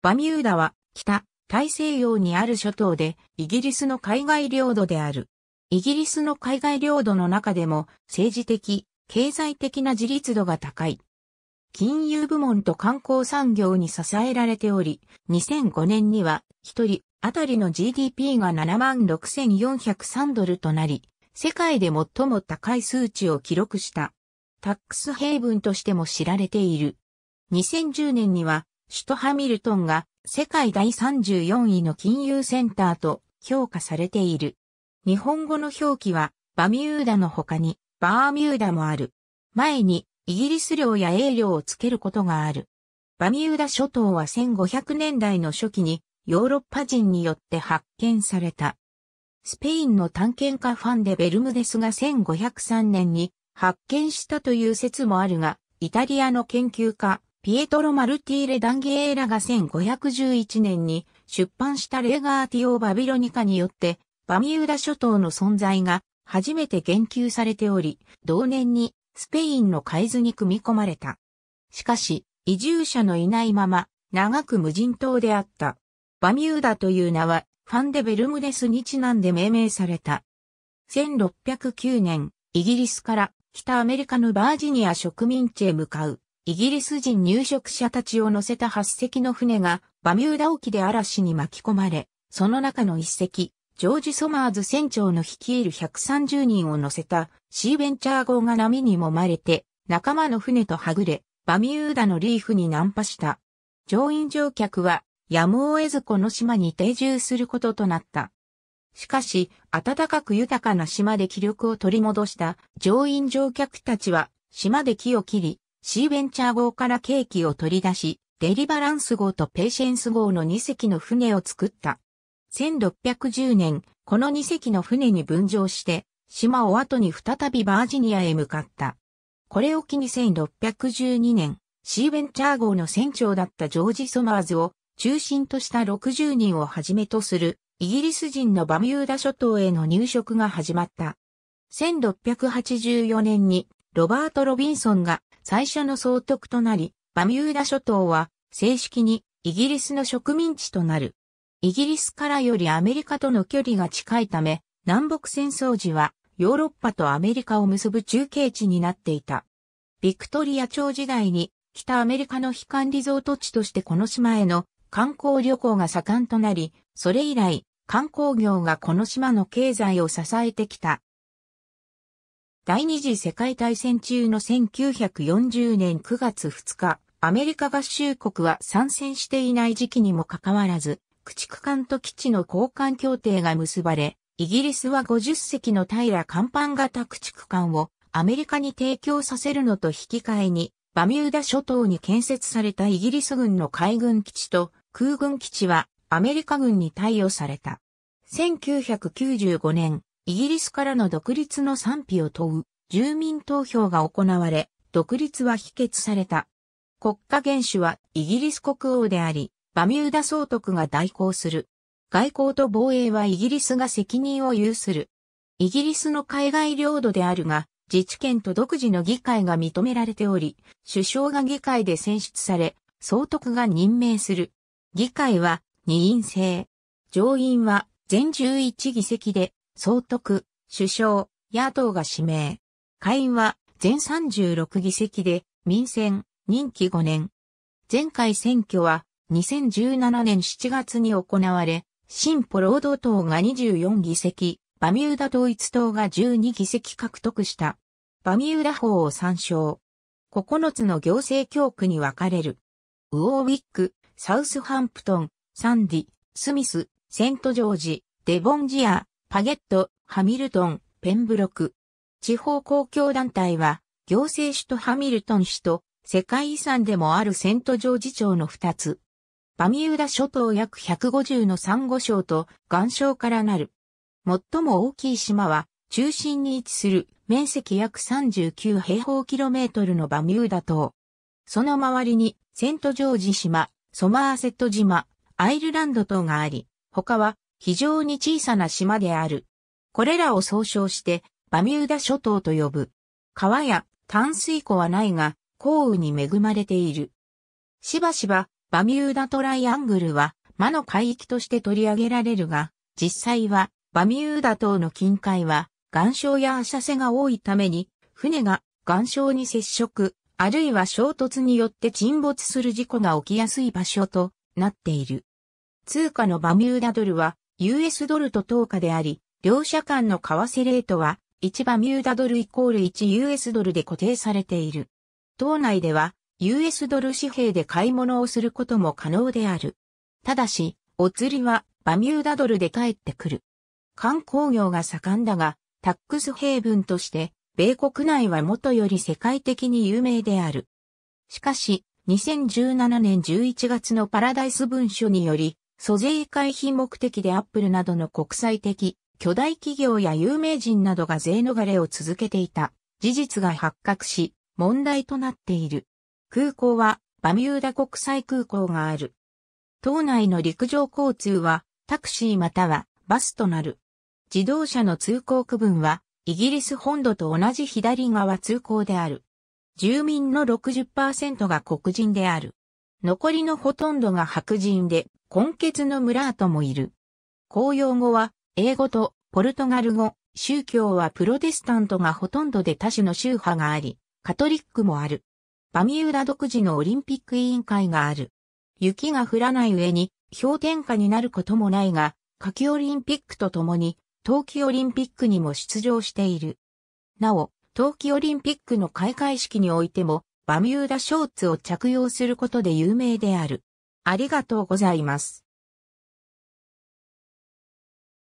バミューダは北大西洋にある諸島でイギリスの海外領土である。イギリスの海外領土の中でも政治的、経済的な自立度が高い。金融部門と観光産業に支えられており、2005年には1人当たりの GDP が76,403ドルとなり、世界で最も高い数値を記録した。タックスヘイブンとしても知られている。2010年には首都ハミルトンが世界第34位の金融センターと評価されている。日本語の表記はバミューダの他にバーミューダもある。前にイギリス領や英領をつけることがある。バミューダ諸島は1500年代の初期にヨーロッパ人によって発見された。スペインの探検家ファンでベルムデスが1503年に発見したという説もあるが、イタリアの研究家ピエトロ・マルティーレ・ダンギエーラが1511年に出版したレガーティオ・バビロニカによって、バミューダ諸島の存在が初めて言及されており、同年にスペインの海図に組み込まれた。しかし、移住者のいないまま、長く無人島であった。バミューダという名は、ファンデベルムデスにちなんで命名された。1609年、イギリスから北アメリカのバージニア植民地へ向かうイギリス人入植者たちを乗せた8隻の船がバミューダ沖で嵐に巻き込まれ、その中の1隻、ジョージ・ソマーズ船長の率いる130人を乗せたシーベンチャー号が波に揉まれて仲間の船とはぐれ、バミューダのリーフに難破した。乗員乗客はやむを得ずこの島に定住することとなった。しかし、暖かく豊かな島で気力を取り戻した乗員乗客たちは島で木を切り、シーベンチャー号からケーキを取り出し、デリバランス号とペーシェンス号の2隻の船を作った。1610年、この2隻の船に分乗して、島を後に再びバージニアへ向かった。これを機に1612年、シーベンチャー号の船長だったジョージ・ソマーズを中心とした60人をはじめとするイギリス人のバミューダ諸島への入植が始まった。1684年にロバート・ロビンソンが最初の総督となり、バミューダ諸島は正式にイギリスの植民地となる。イギリスからよりアメリカとの距離が近いため、南北戦争時はヨーロッパとアメリカを結ぶ中継地になっていた。ビクトリア朝時代に北アメリカの悲観リゾート地としてこの島への観光旅行が盛んとなり、それ以来観光業がこの島の経済を支えてきた。第二次世界大戦中の1940年9月2日、アメリカ合衆国は参戦していない時期にもかかわらず、駆逐艦と基地の交換協定が結ばれ、イギリスは50隻の平甲板型駆逐艦をアメリカに提供させるのと引き換えに、バミューダ諸島に建設されたイギリス軍の海軍基地と空軍基地はアメリカ軍に貸与された。1995年、イギリスからの独立の賛否を問う住民投票が行われ、独立は否決された。国家元首はイギリス国王であり、バミューダ総督が代行する。外交と防衛はイギリスが責任を有する。イギリスの海外領土であるが、自治権と独自の議会が認められており、首相が議会で選出され、総督が任命する。議会は二院制。上院は全11議席で、総督、首相、野党が指名。下院は全36議席で民選、任期5年。前回選挙は2017年7月に行われ、進歩労働党が24議席、バミューダ統一党が12議席獲得した。バミューダ法を参照。9つの行政教区に分かれる。ウォーウィック、サウスハンプトン、サンディ、スミス、セントジョージ、デボンジア、パゲット、ハミルトン、ペンブロク。地方公共団体は、行政首都ハミルトン市と、世界遺産でもあるセントジョージ町の二つ。バミューダ諸島約150のサンゴ礁と岩礁からなる。最も大きい島は、中心に位置する面積約39平方キロメートルのバミューダ島。その周りにセントジョージ島、ソマーセット島、アイルランド島があり、他は非常に小さな島である。これらを総称して、バミューダ諸島と呼ぶ。川や淡水湖はないが、降雨に恵まれている。しばしば、バミューダトライアングルは、魔の海域として取り上げられるが、実際は、バミューダ島の近海は、岩礁や浅瀬が多いために、船が岩礁に接触、あるいは衝突によって沈没する事故が起きやすい場所となっている。通貨のバミューダドルは、US ドルと等価であり、両者間の為替レートは、1バミューダドルイコール 1US ドルで固定されている。島内では、US ドル紙幣で買い物をすることも可能である。ただし、お釣りはバミューダドルで帰ってくる。観光業が盛んだが、タックスヘイブンとして、米国内は元より世界的に有名である。しかし、2017年11月のパラダイス文書により、租税回避目的でアップルなどの国際的巨大企業や有名人などが税逃れを続けていた事実が発覚し問題となっている。空港はバミューダ国際空港がある。島内の陸上交通はタクシーまたはバスとなる。自動車の通行区分はイギリス本土と同じ左側通行である。住民の60%が黒人である。残りのほとんどが白人で、根血のムラートもいる。公用語は、英語とポルトガル語、宗教はプロテスタントがほとんどで多種の宗派があり、カトリックもある。バミューダ独自のオリンピック委員会がある。雪が降らない上に氷点下になることもないが、夏季オリンピックとともに冬季オリンピックにも出場している。なお、冬季オリンピックの開会式においても、バミューダショーツを着用することで有名である。ありがとうございます。